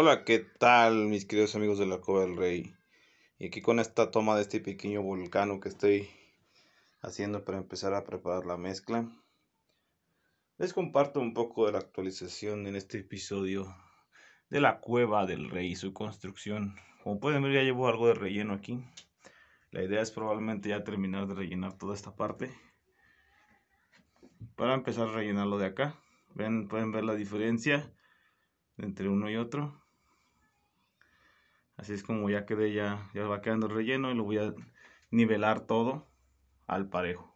Hola, ¿qué tal mis queridos amigos de la Cueva del Rey? Y aquí con esta toma de este pequeño volcano que estoy haciendo para empezar a preparar la mezcla. Les comparto un poco de la actualización en este episodio de la Cueva del Rey y su construcción. Como pueden ver ya llevo algo de relleno aquí. La idea es probablemente ya terminar de rellenar toda esta parte. Para empezar a rellenarlo de acá. Ven, pueden ver la diferencia entre uno y otro. Así es como ya quedé, ya, ya va quedando el relleno y lo voy a nivelar todo al parejo.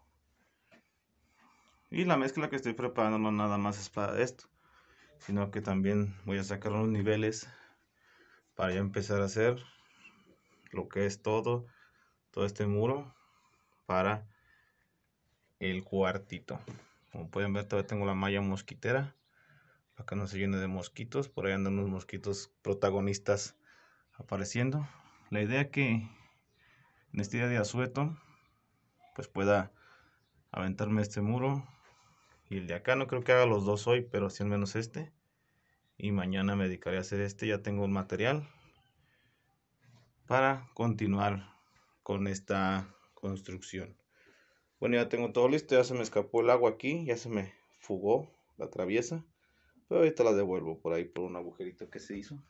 Y la mezcla que estoy preparando no nada más es para esto, sino que también voy a sacar unos niveles para ya empezar a hacer lo que es todo, todo este muro para el cuartito. Como pueden ver todavía tengo la malla mosquitera Acá no se llene de mosquitos, por ahí andan unos mosquitos protagonistas apareciendo. La idea que en este día de asueto, pues pueda aventarme este muro y el de acá. No creo que haga los dos hoy, pero si al menos este. Y mañana me dedicaré a hacer este. Ya tengo el material para continuar con esta construcción. Bueno, ya tengo todo listo. Ya se me escapó el agua aquí. Ya se me fugó la traviesa. Pero ahorita la devuelvo por ahí por un agujerito que se hizo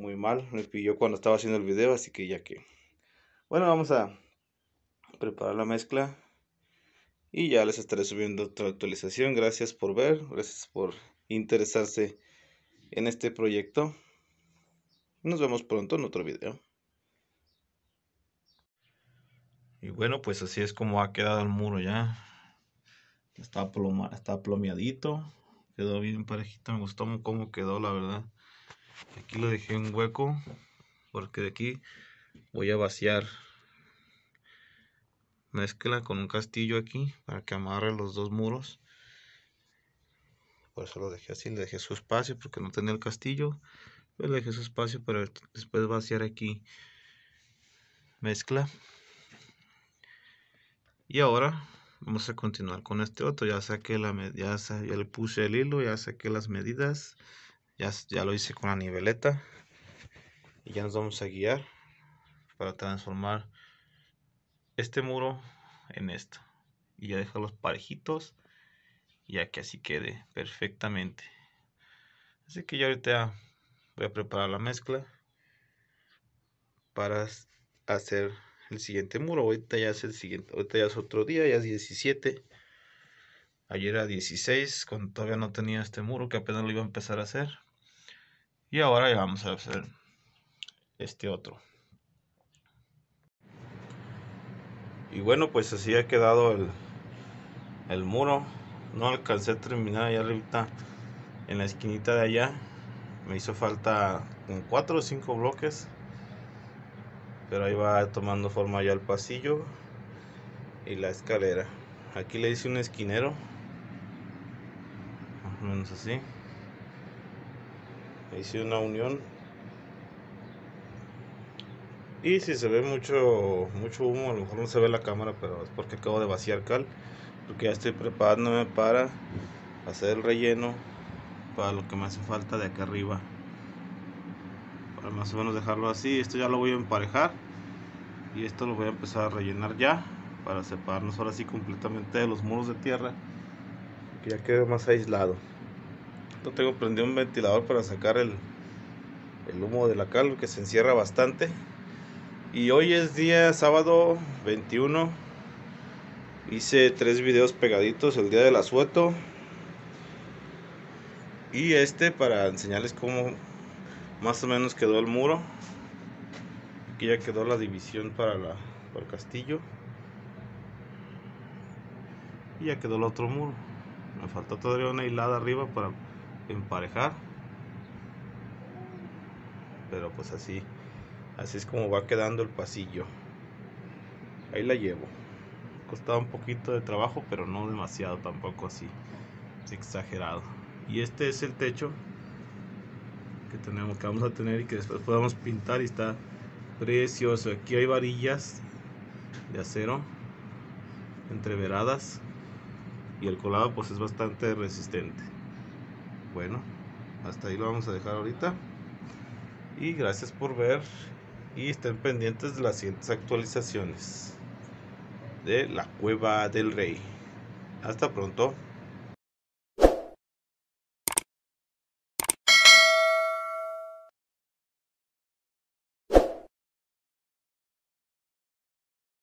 muy mal. Me pilló cuando estaba haciendo el video, así que ya que... Bueno, vamos a preparar la mezcla. Y ya les estaré subiendo otra actualización. Gracias por ver. Gracias por interesarse en este proyecto. Nos vemos pronto en otro video. Y bueno, pues así es como ha quedado el muro ya. Está, está plomeadito. Quedó bien parejito. Me gustó cómo quedó, la verdad aquí lo dejé un hueco porque de aquí voy a vaciar mezcla con un castillo aquí para que amarre los dos muros por eso lo dejé así, le dejé su espacio porque no tenía el castillo pero pues le dejé su espacio para después vaciar aquí mezcla y ahora vamos a continuar con este otro ya saqué la ya, ya le puse el hilo ya saqué las medidas ya, lo hice con la niveleta y ya nos vamos a guiar para transformar este muro en esto y ya los parejitos ya que así quede perfectamente así que ya ahorita voy a preparar la mezcla para hacer el siguiente muro ahorita ya es el siguiente ahorita ya es otro día ya es 17 ayer era 16 cuando todavía no tenía este muro que apenas lo iba a empezar a hacer y ahora ya vamos a hacer este otro. Y bueno, pues así ha quedado el, el muro. No alcancé a terminar allá arriba en la esquinita de allá. Me hizo falta con 4 o 5 bloques. Pero ahí va tomando forma ya el pasillo y la escalera. Aquí le hice un esquinero. Más o menos así hice una unión y si se ve mucho mucho humo a lo mejor no se ve la cámara pero es porque acabo de vaciar cal porque ya estoy preparándome para hacer el relleno para lo que me hace falta de acá arriba para más o menos dejarlo así esto ya lo voy a emparejar y esto lo voy a empezar a rellenar ya para separarnos ahora sí completamente de los muros de tierra que ya quede más aislado no tengo prendido un ventilador para sacar el, el humo de la cal que se encierra bastante. Y hoy es día sábado 21. Hice tres videos pegaditos el día del asueto. Y este para enseñarles cómo más o menos quedó el muro. Aquí ya quedó la división para, la, el castillo. Y ya quedó el otro muro. Me falta todavía una hilada arriba para emparejar pero pues así así es como va quedando el pasillo ahí la llevo costaba un poquito de trabajo pero no demasiado tampoco así exagerado y este es el techo que tenemos que vamos a tener y que después podamos pintar y está precioso aquí hay varillas de acero entreveradas y el colado pues es bastante resistente bueno, hasta ahí lo vamos a dejar ahorita. Y gracias por ver y estén pendientes de las siguientes actualizaciones de la cueva del rey. Hasta pronto.